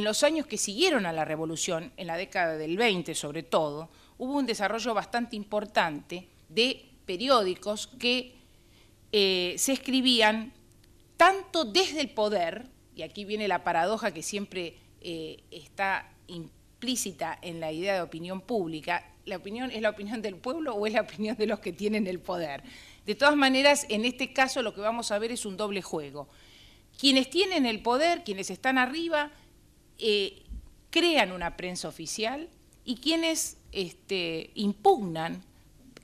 En los años que siguieron a la revolución, en la década del 20 sobre todo, hubo un desarrollo bastante importante de periódicos que eh, se escribían tanto desde el poder, y aquí viene la paradoja que siempre eh, está implícita en la idea de opinión pública, la opinión es la opinión del pueblo o es la opinión de los que tienen el poder. De todas maneras, en este caso lo que vamos a ver es un doble juego. Quienes tienen el poder, quienes están arriba, eh, crean una prensa oficial y quienes este, impugnan,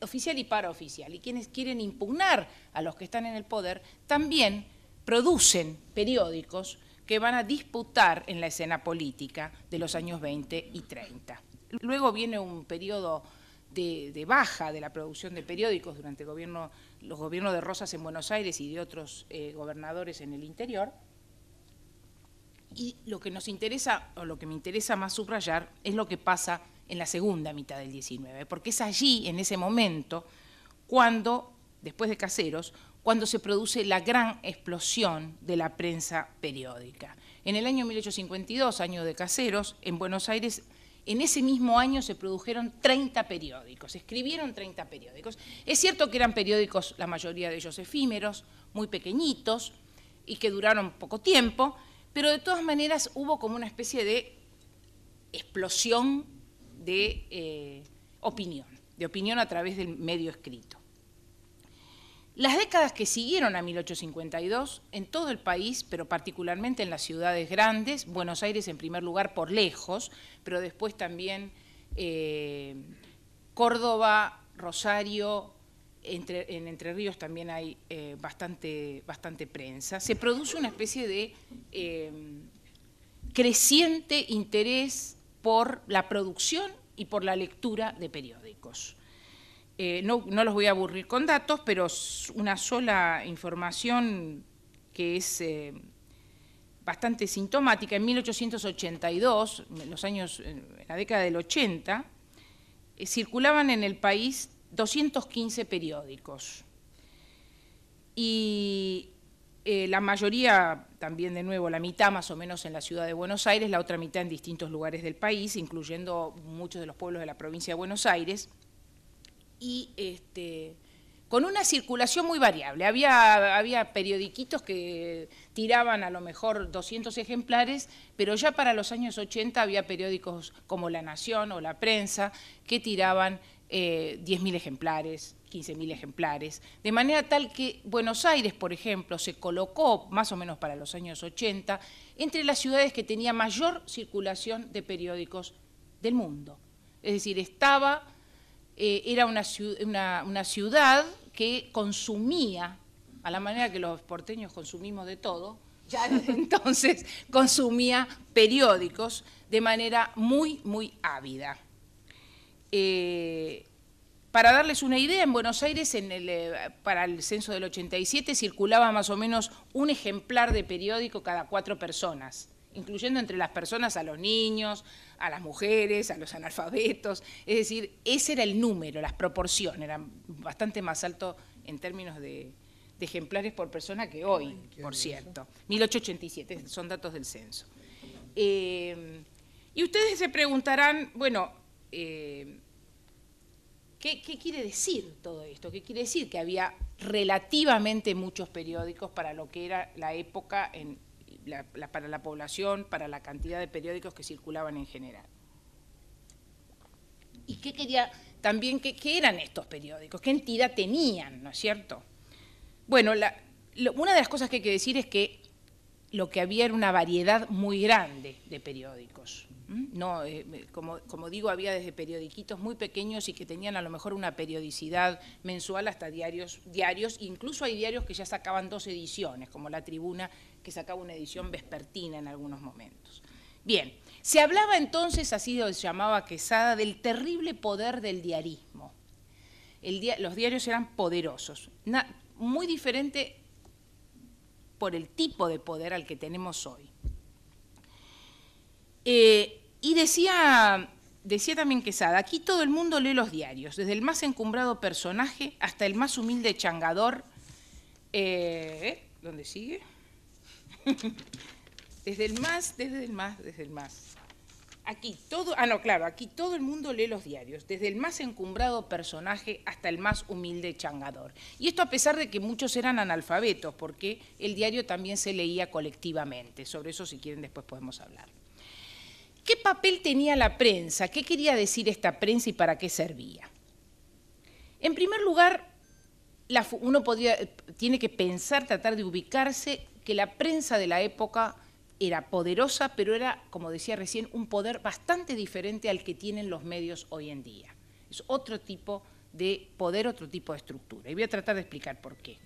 oficial y paraoficial, y quienes quieren impugnar a los que están en el poder, también producen periódicos que van a disputar en la escena política de los años 20 y 30. Luego viene un periodo de, baja de la producción de periódicos durante gobierno, los gobiernos de Rosas en Buenos Aires y de otros eh, gobernadores en el interior, y lo que nos interesa, o lo que me interesa más subrayar, es lo que pasa en la segunda mitad del 19, porque es allí, en ese momento, cuando, después de Caseros, cuando se produce la gran explosión de la prensa periódica. En el año 1852, año de Caseros, en Buenos Aires, en ese mismo año se produjeron 30 periódicos, escribieron 30 periódicos. Es cierto que eran periódicos, la mayoría de ellos efímeros, muy pequeñitos, y que duraron poco tiempo, pero de todas maneras hubo como una especie de explosión de eh, opinión, de opinión a través del medio escrito. Las décadas que siguieron a 1852, en todo el país, pero particularmente en las ciudades grandes, Buenos Aires en primer lugar por lejos, pero después también eh, Córdoba, Rosario, entre, en Entre Ríos también hay eh, bastante, bastante prensa, se produce una especie de eh, creciente interés por la producción y por la lectura de periódicos. Eh, no, los voy a aburrir con datos, pero una sola información que es bastante sintomática. En 1882, los años, en la década del 80, circulaban en el país 215 periódicos. Y eh, la mayoría, también de nuevo, la mitad más o menos en la ciudad de Buenos Aires, la otra mitad en distintos lugares del país, incluyendo muchos de los pueblos de la provincia de Buenos Aires. Y este, con una circulación muy variable. Había, había periodiquitos que tiraban a lo mejor 200 ejemplares, pero ya para los años 80 había periódicos como La Nación o La Prensa que tiraban 10.000 eh, ejemplares, 15.000 ejemplares, de manera tal que Buenos Aires, por ejemplo, se colocó más o menos para los años 80 entre las ciudades que tenía mayor circulación de periódicos del mundo. Es decir, estaba, eh, era una, ciudad que consumía, a la manera que los porteños consumimos de todo, ya entonces consumía periódicos de manera muy, muy ávida. Eh, para darles una idea, en Buenos Aires, eh, para el censo del 87, circulaba más o menos un ejemplar de periódico cada cuatro personas, incluyendo entre las personas a los niños, a las mujeres, a los analfabetos. Es decir, ese era el número, las proporciones, eran bastante más alto en términos de, ejemplares por persona que hoy, por cierto. 1887, son datos del censo. Eh, y ustedes se preguntarán, bueno, eh, ¿qué, quiere decir todo esto? ¿Qué quiere decir que había relativamente muchos periódicos para lo que era la época para la población, para la cantidad de periódicos que circulaban en general. ¿Y qué quería también, qué, eran estos periódicos? ¿Qué entidad tenían, no es cierto? Bueno, una de las cosas que hay que decir es que lo que había era una variedad muy grande de periódicos. No, eh, como, digo, había desde periodiquitos muy pequeños y que tenían a lo mejor una periodicidad mensual hasta diarios, diarios. Incluso hay diarios que ya sacaban dos ediciones, como La Tribuna, que sacaba una edición vespertina en algunos momentos. Bien, se hablaba entonces, así lo llamaba Quesada, del terrible poder del diarismo. los diarios eran poderosos, muy diferente por el tipo de poder al que tenemos hoy. Eh, y decía, decía también Quesada, aquí todo el mundo lee los diarios, desde el más encumbrado personaje hasta el más humilde changador. Eh, ¿Dónde sigue? desde el más, desde el más, desde el más. Aquí todo, ah no, claro, aquí todo el mundo lee los diarios, desde el más encumbrado personaje hasta el más humilde changador. Y esto a pesar de que muchos eran analfabetos, porque el diario también se leía colectivamente. Sobre eso si quieren después podemos hablar. ¿Qué papel tenía la prensa? ¿Qué quería decir esta prensa y para qué servía? En primer lugar, uno tiene que pensar, tratar de ubicarse que la prensa de la época era poderosa, pero era, como decía recién, un poder bastante diferente al que tienen los medios hoy en día. Es otro tipo de poder, otro tipo de estructura. Y voy a tratar de explicar por qué.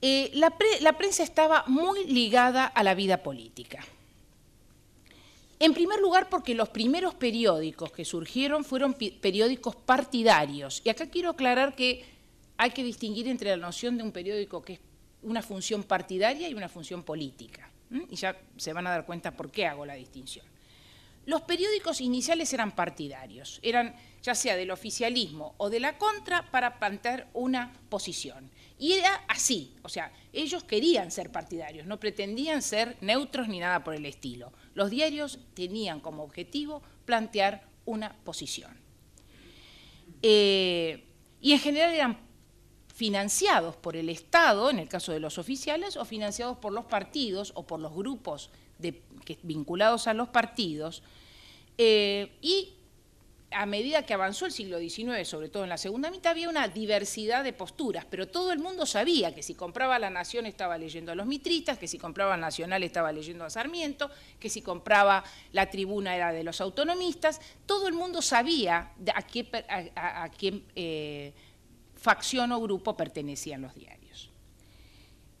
Eh, la prensa estaba muy ligada a la vida política. En primer lugar, porque los primeros periódicos que surgieron fueron periódicos partidarios. Y acá quiero aclarar que hay que distinguir entre la noción de un periódico que es una función partidaria y una función política. Y ya se van a dar cuenta por qué hago la distinción los periódicos iniciales eran partidarios, eran ya sea del oficialismo o de la contra para plantear una posición. Y era así, o sea, ellos querían ser partidarios, no pretendían ser neutros ni nada por el estilo. Los diarios tenían como objetivo plantear una posición. Eh, y en general eran financiados por el Estado, en el caso de los oficiales, o financiados por los partidos o por los grupos vinculados a los partidos, eh, y a medida que avanzó el siglo XIX, sobre todo en la segunda mitad, había una diversidad de posturas, pero todo el mundo sabía que si compraba La Nación estaba leyendo a los mitritas, que si compraba Nacional estaba leyendo a Sarmiento, que si compraba La Tribuna era de los autonomistas, todo el mundo sabía a qué, eh, facción o grupo pertenecían los diarios.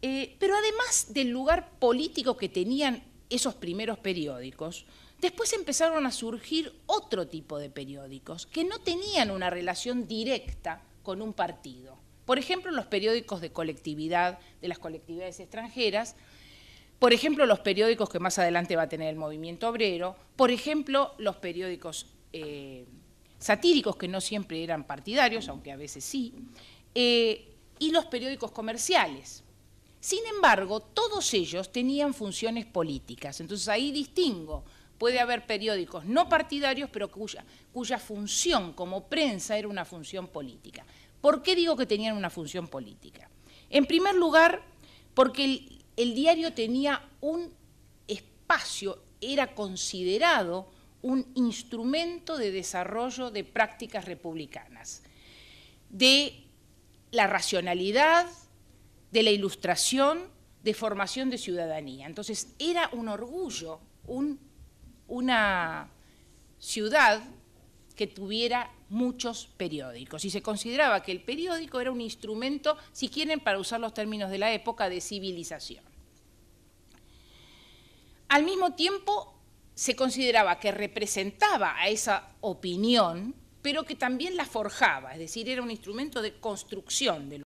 Eh, pero además del lugar político que tenían esos primeros periódicos, después empezaron a surgir otro tipo de periódicos que no tenían una relación directa con un partido. Por ejemplo, los periódicos de colectividad, de las colectividades extranjeras, por ejemplo, los periódicos que más adelante va a tener el movimiento obrero, por ejemplo, los periódicos eh, satíricos que no siempre eran partidarios, aunque a veces sí, eh, y los periódicos comerciales. Sin embargo, todos ellos tenían funciones políticas, entonces ahí distingo. Puede haber periódicos no partidarios, pero cuya, función como prensa era una función política. ¿Por qué digo que tenían una función política? En primer lugar, porque el diario tenía un espacio, era considerado un instrumento de desarrollo de prácticas republicanas, de la racionalidad, de la ilustración, de formación de ciudadanía. Entonces era un orgullo, una ciudad que tuviera muchos periódicos y se consideraba que el periódico era un instrumento, si quieren, para usar los términos de la época, de civilización. Al mismo tiempo, se consideraba que representaba a esa opinión, pero que también la forjaba, es decir, era un instrumento de construcción del